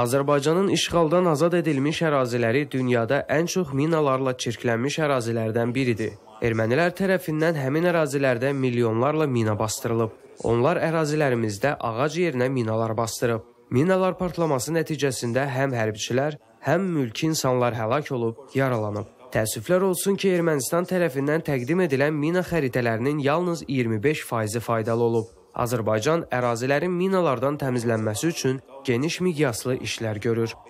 Azərbaycanın işğaldan azad edilmiş əraziləri dünyada ən çox minalarla çirklənmiş ərazilərdən biridir. Ermənilər tərəfindən həmin ərazilərdə milyonlarla mina bastırılıb. Onlar ərazilərimizdə ağac yerinə minalar bastırıb. Minalar partlaması nəticəsində həm hərbçilər, həm mülki insanlar həlak olub, yaralanıb. Təəssüflər olsun ki, Ermənistan tərəfindən təqdim edilən mina xəritələrinin yalnız 25 faizi faydalı olub. Azərbaycan ərazilərin minalardan təmizlənməsi üçün geniş miqyaslı işlər görür.